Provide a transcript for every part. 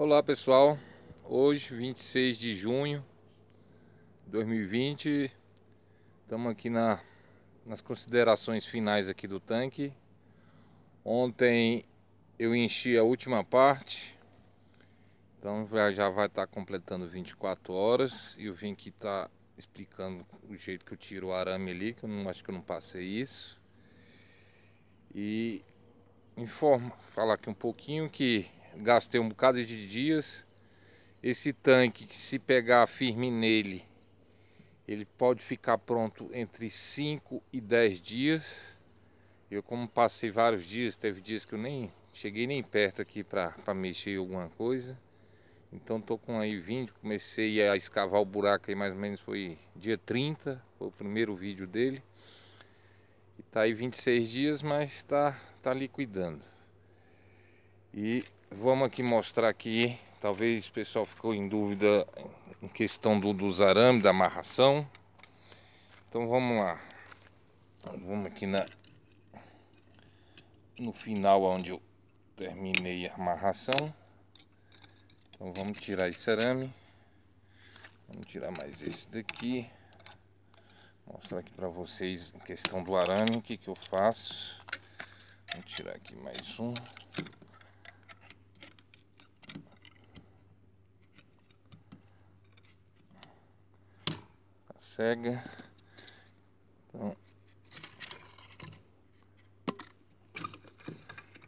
Olá pessoal, hoje 26 de junho de 2020, estamos aqui na, nas considerações finais aqui do tanque. Ontem eu enchi a última parte, então já, vai estar tá completando 24 horas e eu vim aqui estar tá explicando o jeito que eu tiro o arame ali, que eu não acho que eu não passei isso. E informo, falar aqui um pouquinho que gastei um bocado de dias. Esse tanque, que se pegar firme nele, ele pode ficar pronto entre 5 e 10 dias. Eu como passei vários dias, teve dias que eu nem cheguei nem perto aqui para mexer em alguma coisa. Então tô com aí 20, comecei a escavar o buraco aí mais ou menos foi dia 30, foi o primeiro vídeo dele. E tá aí 26 dias, mas tá, tá liquidando. E Vamos aqui mostrar aqui, talvez o pessoal ficou em dúvida em questão do, dos arames, da amarração. Então vamos lá. Vamos aqui na no final onde eu terminei a amarração. Então vamos tirar esse arame. Vamos tirar mais esse daqui. Mostrar aqui para vocês em questão do arame, o que que eu faço. Vamos tirar aqui mais um. cega. Então,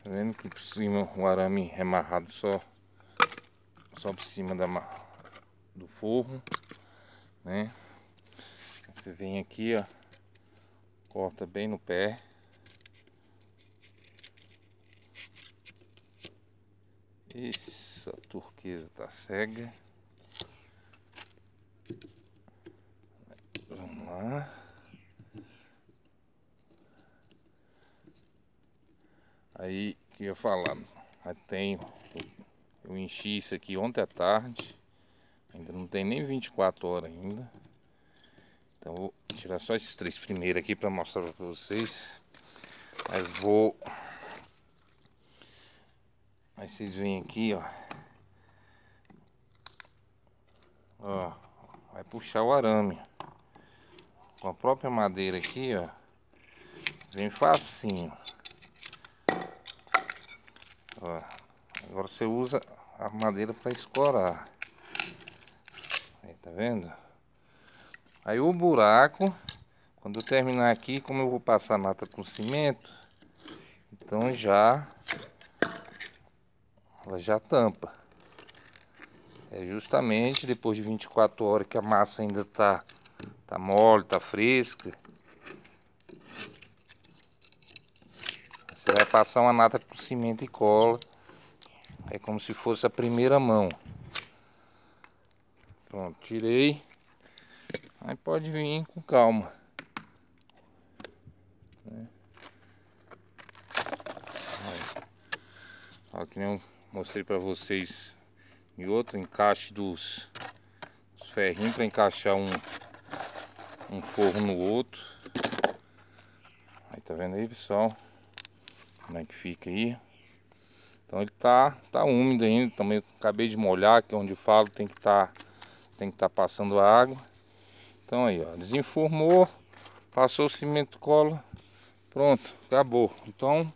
tá vendo que por cima o arame é amarrado só, só por cima da, do forro, né? Você vem aqui, ó, corta bem no pé. Essa turquesa tá cega lá. Aí que eu falar, já tenho, eu enchi isso aqui ontem à tarde, ainda não tem nem 24 horas ainda. Então vou tirar só esses três primeiros aqui para mostrar para vocês. Aí vou, aí vocês vêm aqui, ó. Ó, vai puxar o arame com a própria madeira aqui, ó, vem facinho. Ó, agora você usa a madeira para escorar. Aí, tá vendo? Aí o buraco, quando eu terminar aqui, como eu vou passar a nata com cimento, então já ela já tampa. É justamente depois de 24 horas que a massa ainda está Tá mole, tá fresca. Você vai passar uma nata com cimento e cola. É como se fosse a primeira mão. Pronto, tirei. Aí pode vir com calma. Né? Olha que nem eu mostrei para vocês em outro encaixe dos, dos ferrinhos para encaixar um um forro no outro. Aí tá vendo aí, pessoal? Como é que fica aí? Então ele tá, tá úmido ainda, também acabei de molhar, que é onde eu falo tem que tá, tem que tá passando água. Então aí, ó, desenformou, passou o cimento cola, pronto, acabou. Então,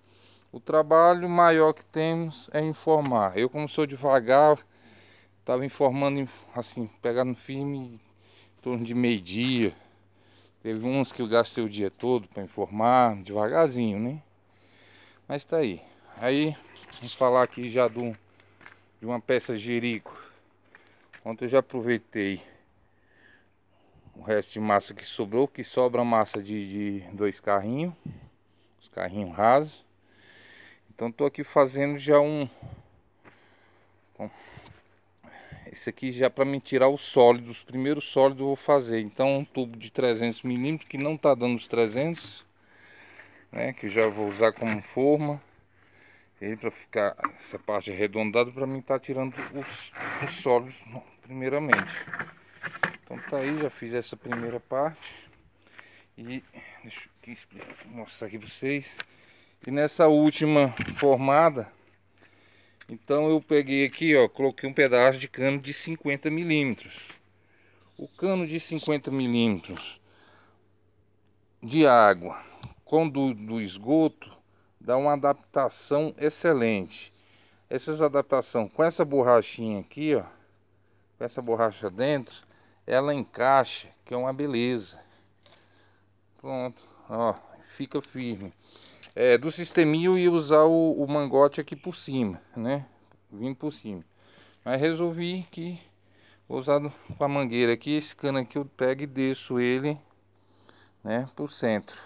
o trabalho maior que temos é informar. Eu como sou devagar, tava informando assim, pegando firme em torno de meio-dia, Teve uns que eu gastei o dia todo para informar, devagarzinho, né? Mas tá aí. Aí, vamos falar aqui já de, de uma peça jerico. Ontem eu já aproveitei o resto de massa que sobrou, que sobra massa de, de dois carrinhos, os carrinhos rasos. Então tô aqui fazendo já um isso aqui já é para me tirar os sólidos, os primeiros sólidos eu vou fazer. Então um tubo de 300 milímetros que não está dando os 300, né, que eu já vou usar como forma. Ele para ficar essa parte arredondada para mim tá tirando os, os sólidos primeiramente. Então tá aí, já fiz essa primeira parte. E deixa eu mostrar aqui para vocês. E nessa última formada então eu peguei aqui, ó, coloquei um pedaço de cano de 50 milímetros. O cano de 50 milímetros de água com do, do esgoto dá uma adaptação excelente. Essas adaptação com essa borrachinha aqui, ó, com essa borracha dentro, ela encaixa, que é uma beleza. Pronto, ó, fica firme é, do sisteminho e usar o, o, mangote aqui por cima, né? Vindo por cima. Mas resolvi que vou usar com a mangueira aqui, esse cano aqui eu pego e desço ele, né, por centro.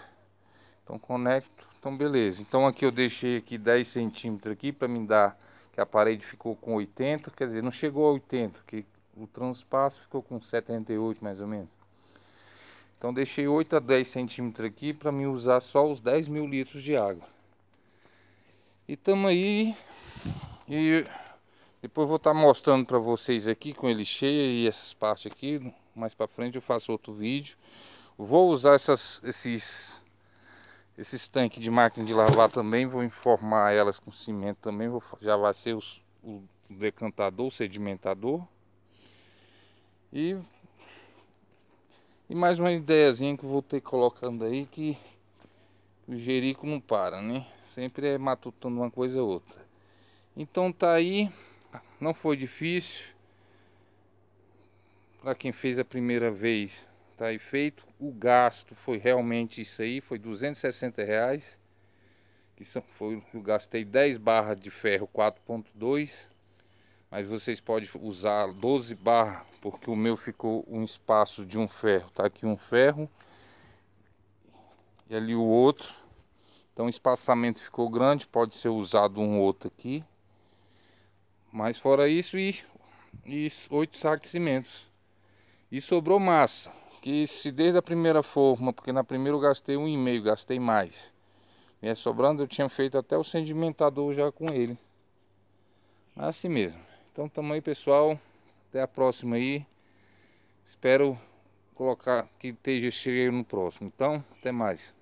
Então conecto, então beleza. Então aqui eu deixei aqui 10 centímetros aqui para me dar que a parede ficou com 80, quer dizer, não chegou a 80, que o transpasso ficou com 78 mais ou menos. Então deixei 8 a 10 centímetros aqui para me usar só os 10 mil litros de água. E tamo aí. E depois vou estar tá mostrando para vocês aqui com ele cheio e essas partes aqui. Mais para frente eu faço outro vídeo. Vou usar essas, esses, esses tanques de máquina de lavar também. Vou informar elas com cimento também. Vou, já vai ser os, o decantador, o sedimentador. E e mais uma ideiazinha que eu vou ter colocando aí que o Jerico não para, né? Sempre é matutando uma coisa ou outra. Então tá aí, não foi difícil. Para quem fez a primeira vez, tá aí feito. O gasto foi realmente isso aí, foi 260 reais. Que são, foi, eu gastei 10 barras de ferro 4.2 mas vocês podem usar 12 barra porque o meu ficou um espaço de um ferro tá aqui um ferro e ali o outro então o espaçamento ficou grande pode ser usado um outro aqui mas fora isso e, e 8 sacos de cimentos e sobrou massa que se desde a primeira forma porque na primeira eu gastei um e meio gastei mais e é sobrando eu tinha feito até o sedimentador já com ele assim mesmo então, tamanho pessoal. Até a próxima aí. Espero colocar que esteja cheio no próximo. Então, até mais.